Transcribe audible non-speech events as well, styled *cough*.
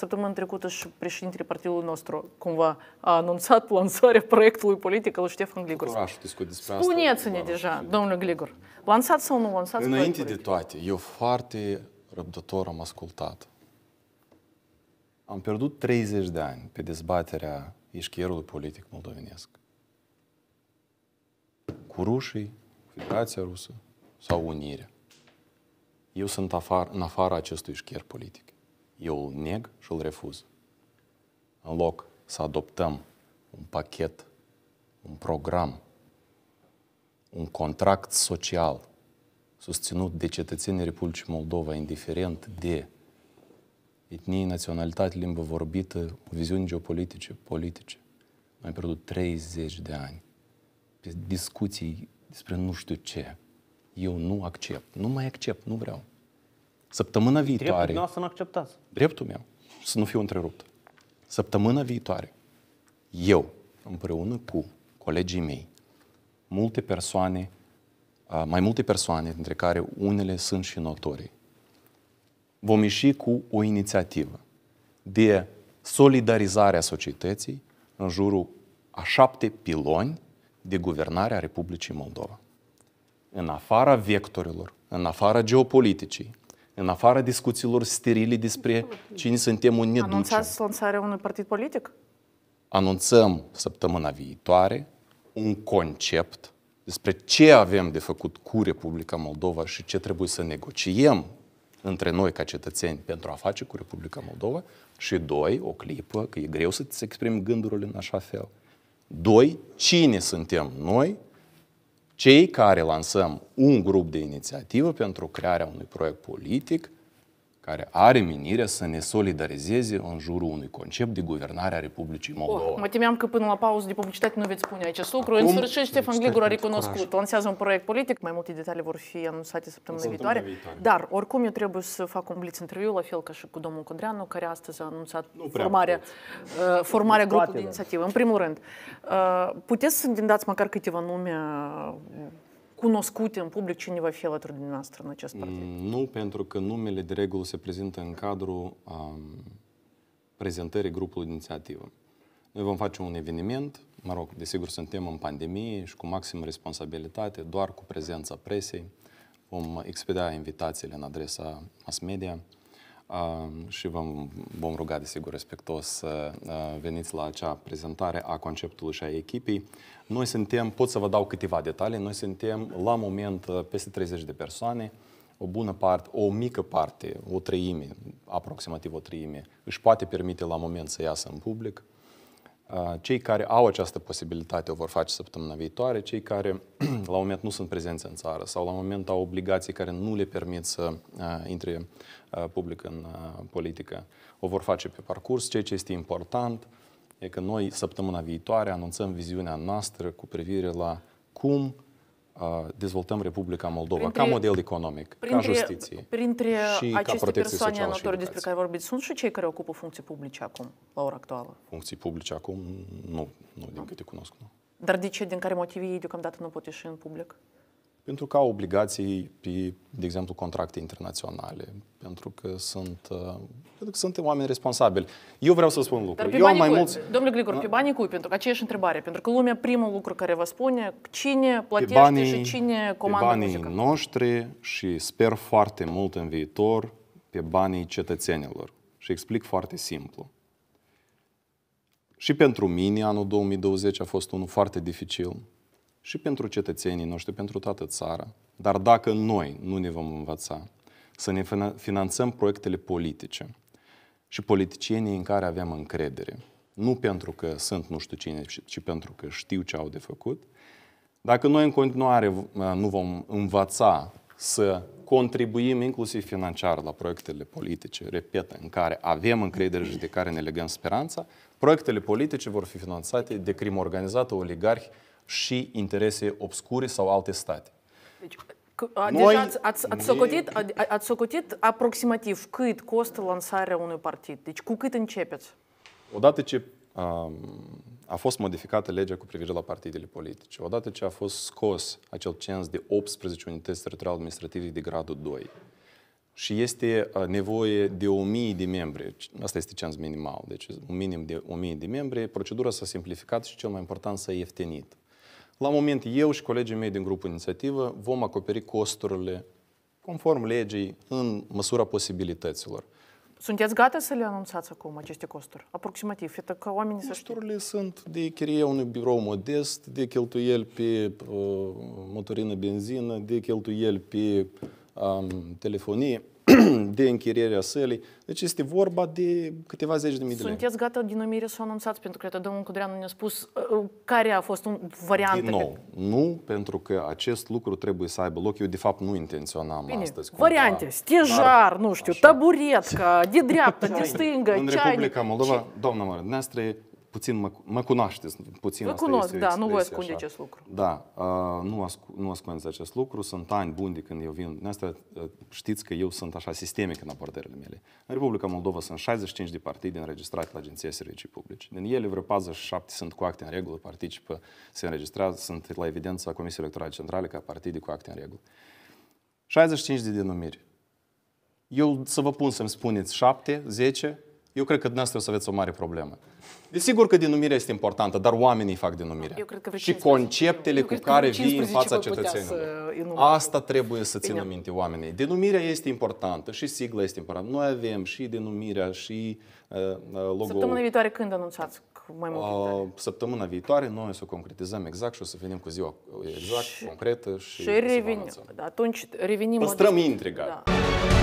Săptămâna trecută și președintele partidului nostru cumva a anunțat lansarea proiectului politic al Ștefan Gligor. Spuneți-ne deja, domnule Gligor, lansat sau nu lansat? Înainte de toate, eu foarte răbdător am ascultat. Am pierdut 30 de ani pe dezbaterea ișchierului politic moldovenesc. Cu rușii, Federația Rusă sau Unirea. Eu sunt afar, în afara acestui șchier politic eu îl neg și îl refuz. În loc să adoptăm un pachet, un program, un contract social susținut de cetățenii Republicii Moldova, indiferent de etnie, naționalitate, limbă vorbită, viziuni geopolitice, politice. Noi am pierdut 30 de ani pe discuții despre nu știu ce. Eu nu accept, nu mai accept, nu vreau. Săptămâna viitoare... Dreptul să nu acceptați. Dreptul meu să nu fiu întrerupt. Săptămâna viitoare, eu, împreună cu colegii mei, multe persoane, mai multe persoane, dintre care unele sunt și notorii, vom ieși cu o inițiativă de solidarizare a societății în jurul a șapte piloni de guvernare a Republicii Moldova. În afara vectorilor, în afara geopoliticii, în afara discuțiilor sterile despre cine suntem, unde ne ducem. Anunțați lansarea unui partid politic? Anunțăm săptămâna viitoare un concept despre ce avem de făcut cu Republica Moldova și ce trebuie să negociem între noi ca cetățeni pentru a face cu Republica Moldova și doi, o clipă, că e greu să-ți exprimi gândurile în așa fel. Doi, cine suntem noi cei care lansăm un grup de inițiativă pentru crearea unui proiect politic care are menirea să ne solidarizeze în jurul unui concept de guvernare a Republicii Moldova. Oh, mă temeam că până la pauză de publicitate nu veți spune acest lucru. Acum, în sfârșit, Ștefan Gligur a recunoscut. Lansează un proiect politic, mai multe detalii vor fi anunțate săptămâna viitoare. viitoare. Dar, oricum, eu trebuie să fac un blitz interviu, la fel ca și cu domnul Codreanu, care astăzi a anunțat formarea, uh, formarea grupului de inițiativă. În primul rând, uh, puteți să-mi dați măcar câteva nume uh, cunoscute în public, cine va fi alături de dumneavoastră în acest partid? Mm, nu, pentru că numele de regulă se prezintă în cadrul um, prezentării grupului de inițiativă. Noi vom face un eveniment, mă rog, desigur suntem în pandemie și cu maximă responsabilitate, doar cu prezența presei. Vom expedia invitațiile în adresa mass media și vă vom ruga, desigur, respectos să veniți la acea prezentare a conceptului și a echipei. Noi suntem, pot să vă dau câteva detalii, noi suntem la moment peste 30 de persoane, o bună parte, o mică parte, o treime, aproximativ o treime, își poate permite la moment să iasă în public. Uh, Ah, cei care au această posibilitate o vor face săptămâna viitoare, cei care *clears throat* la un moment nu sunt prezenți în țară sau la un moment au obligații care nu le permit să ah, intre ah, public în politică, o vor face pe parcurs. Ceea ce este important e că noi săptămâna viitoare anunțăm viziunea noastră cu privire la cum dezvoltăm Republica Moldova printre, ca model economic, printre, ca justiție printre și aceste ca protecție persoane socială și educație. despre care vorbiți, sunt și cei care ocupă funcții publice acum, la ora actuală? Funcții publice acum? Nu, nu din câte cunosc, nu. Dar de ce, din care motive ei deocamdată nu pot ieși în public? Uh, pentru că au obligații pe, de exemplu, contracte internaționale, pentru că sunt, uh, pentru că suntem oameni responsabili. Eu vreau să spun lucruri. Eu am mai cui? mulți... Domnule Grigor, da? pe banii cui? Pentru că aceeași întrebare. Pentru că lumea primul lucru care vă spune cine plătește banii, și cine comandă Pe banii muzică. noștri și sper foarte mult în viitor pe banii cetățenilor. Și explic foarte simplu. Și pentru mine anul 2020 a fost unul foarte dificil și pentru cetățenii noștri, pentru toată țara. Dar dacă noi nu ne vom învăța să ne finanțăm proiectele politice și politicienii în care avem încredere, nu pentru că sunt nu știu cine, ci pentru că știu ce au de făcut, dacă noi în continuare uh, nu vom învăța să contribuim inclusiv financiar la proiectele politice, repet, în care avem încredere și de care ne legăm speranța, proiectele politice vor fi finanțate de crimă organizată, oligarhi, și interese obscure sau alte state. Deci, a, Noi, ați, ați, ați, socotit, a, ați socotit aproximativ cât costă lansarea unui partid? Deci cu cât începeți? Odată ce a, a fost modificată legea cu privire la partidele politice, odată ce a fost scos acel cenz de 18 unități teritoriale administrative de gradul 2 și este nevoie de 1000 de membri, asta este cenz minimal, deci un minim de 1000 de membri, procedura s-a simplificat și cel mai important s-a ieftinit. La moment, eu și colegii mei din grupul inițiativă vom acoperi costurile conform legii, în măsura posibilităților. Sunteți gata să le anunțați acum aceste costuri? Aproximativ, fie că oamenii să Costurile sunt de chirie unui birou modest, de cheltuieli pe uh, motorină benzină, de cheltuieli pe um, telefonie. *clears throat* de închiriere a sălii. Deci este vorba de câteva zeci de mii de lei. Sunteți gata din numire să o anunțați? Pentru că domnul Cudreanu ne-a spus uh, uh, care a fost un variant. Din nou, nu, pentru că acest lucru trebuie să aibă loc. Eu, de fapt, nu intenționam Bine, astăzi. Variante, cumva, stejar, dar, nu știu, așa. taburetca, de *laughs* dreapta, de stângă. În Republica Moldova, doamna mare, dumneavoastră puțin mă, mă cunoașteți, puțin Vă cunosc, este da, nu vă ascunde așa. acest lucru. Da, uh, nu, asc- nu ascundeți acest lucru, sunt ani buni de când eu vin. De asta uh, știți că eu sunt așa sistemic în abordările mele. În Republica Moldova sunt 65 de partide înregistrate la Agenția Servicii Publice. Din ele vreo 47 sunt cu acte în regulă, participă, se înregistrează, sunt la evidența Comisiei Electorale Centrale ca partide cu acte în regulă. 65 de denumiri. Eu să vă pun să-mi spuneți 7, 10, eu cred că dumneavoastră o să aveți o mare problemă. Desigur că denumirea este importantă, dar oamenii fac denumirea. Eu cred că și conceptele cu care vii în fața cetățenilor. Asta trebuie să țină minte oamenii. Denumirea este importantă și sigla este importantă. Noi avem și denumirea și uh, uh logo Săptămâna viitoare când anunțați mai mult. uh, Săptămâna viitoare noi o să o concretizăm exact și o să venim cu ziua exact, și, concretă și, și revenim. Atunci revenim. Păstrăm intriga. Da.